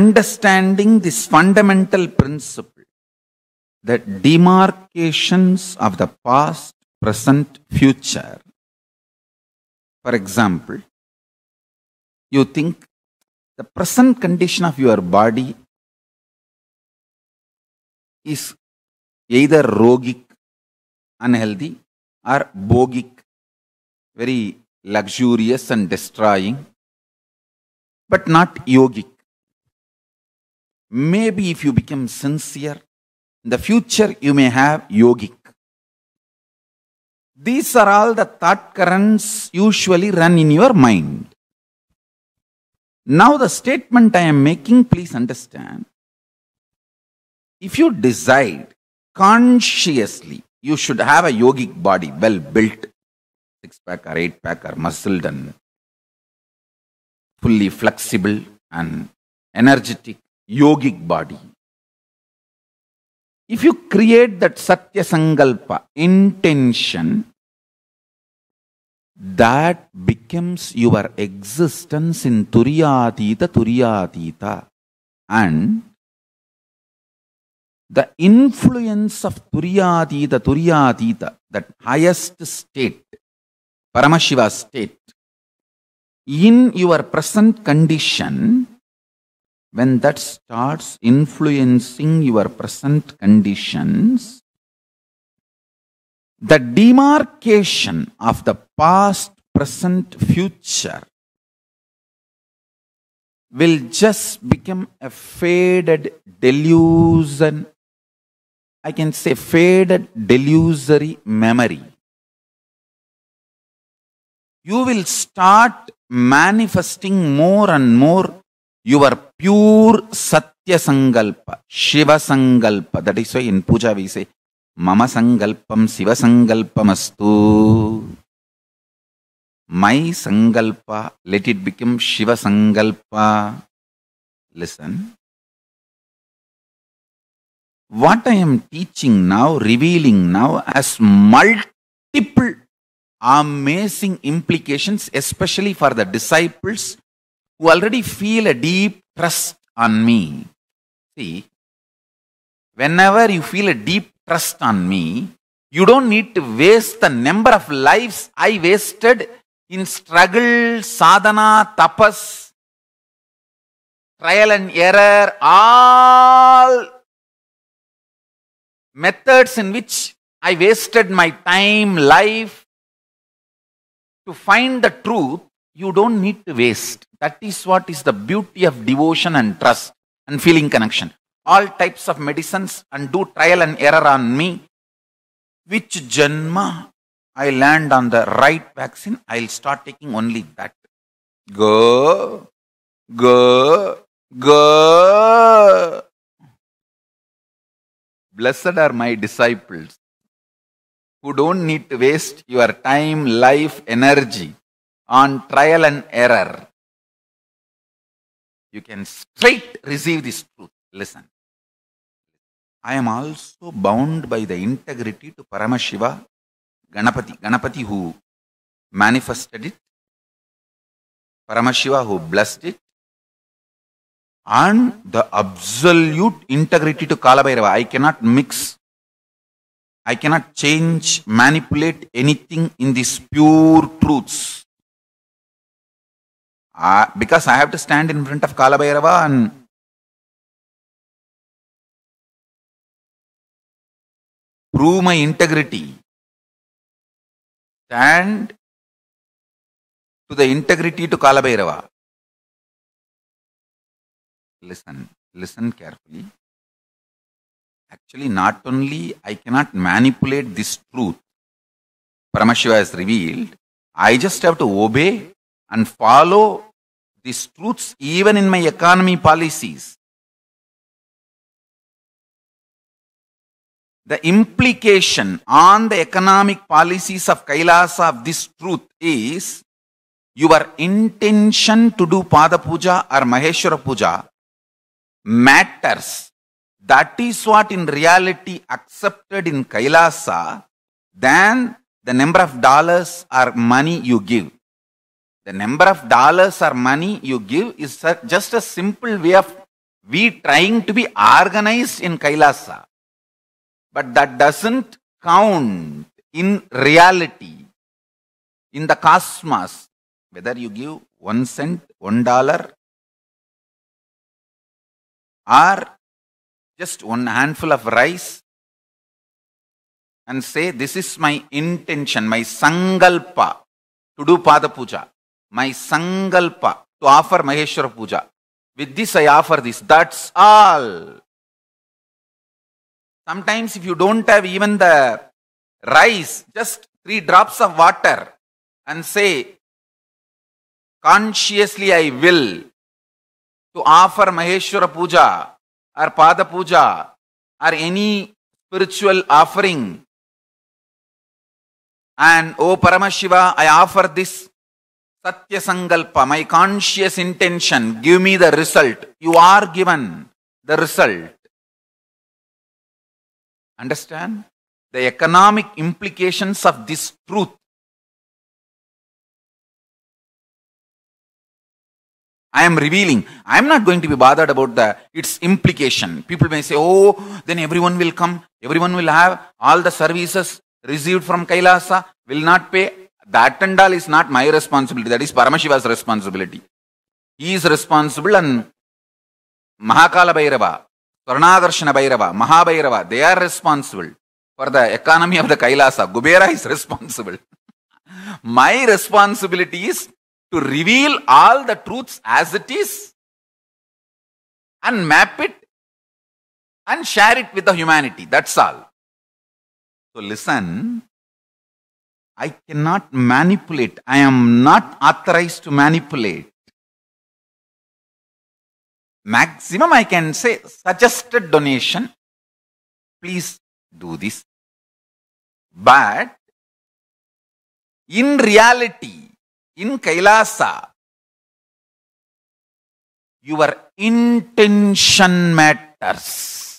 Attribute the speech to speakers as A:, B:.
A: understanding this fundamental principle that demarcations of the past, present, future. For example,
B: you think the present condition of your body is either rogic, unhealthy, or bogic, very luxurious and
A: destroying, but not yogic. Maybe if you become sincere, in the future you may have yogic. These are all the thought currents usually run in your mind. Now, the statement I am making, please understand. If you decide consciously, you should have a yogic body, well built, six pack or eight pack or muscled and fully flexible and energetic yogic body. If you create that Satya Sangalpa intention, that becomes your existence in Turiyatita Turiyatita. And the influence of Turiyatita Turiyatita, that highest state, Paramashiva state, in your present condition when that starts influencing your present conditions, the demarcation of the past, present, future will just become a faded delusion. I can say faded delusory memory. You will start manifesting more and more your pure satya sankalpa shivasankalpa that is in puja we say mama sankalpam shivasankalpam astu my sankalpa let it become shivasankalpa listen what I am teaching now revealing now as multiple amazing implications, especially for the disciples who already feel a deep trust on me. See, whenever you feel a deep trust on me, you don't need to waste the number of lives I wasted in struggle, sadhana, tapas, trial and error,
B: all methods in which I wasted my time, life to find the truth you
A: don't need to waste. That is what is the beauty of devotion and trust and feeling connection. All types of medicines and do trial and error on me. Which janma I land on the right vaccine, I'll start taking only that. Go, go, go. Blessed are my disciples who don't need to waste your time, life, energy on trial and error, you can straight receive this truth. Listen. I am also bound by the integrity to Paramashiva
B: Ganapati. Ganapati who manifested it, Paramashiva who blessed it, and the absolute
A: integrity to Kalabhairava. I cannot mix, I cannot change, manipulate anything in these pure truths.
B: I, because I have to stand in front of Kalabhairava and prove my integrity. Stand to the integrity to Kalabhairava. Listen, listen carefully.
A: Actually, not only I cannot manipulate this truth, Paramashiva has revealed, I just have to obey and
B: follow these truths even in my economy policies. The implication on the
A: economic policies of Kailasa of this truth is your intention to do Pada Puja or Maheshwara Puja matters. That is what in reality accepted in Kailasa than the number of dollars or money you give. The number of dollars or money you give is just a simple way of we trying to be organized in Kailasa. But that doesn't count
B: in reality, in the cosmos, whether you give one cent, one dollar, or just one handful of rice and say, This
A: is my intention, my sangalpa to do Pada Puja. my sankalpa to offer Maheshwara Puja. With this, I offer this. That's all.
B: Sometimes, if you don't have even the rice, just three drops of water and say,
A: consciously, I will to offer Maheshwara Puja or Pada Puja or any spiritual offering. And, O parama shiva I offer this Satya my conscious intention, give me the result. You are given the result.
B: Understand? The economic implications of this truth. I am revealing. I am not going to be bothered about the its implication.
A: People may say, oh, then everyone will come, everyone will have all the services received from Kailasa, will not pay. That attendal is not my responsibility, that is Paramashiva's responsibility. He is responsible and Mahakala Bhairava, Swarnadarshana Bhairava, Mahabhairava, they are responsible for the economy of the Kailasa. Gubera is responsible. my responsibility is to reveal
B: all the truths as it is and map it and share it with the humanity. That's all. So listen,
A: I cannot manipulate. I am not authorized to
B: manipulate. Maximum I can say suggested donation. Please do this. But in reality, in Kailasa, your intention matters.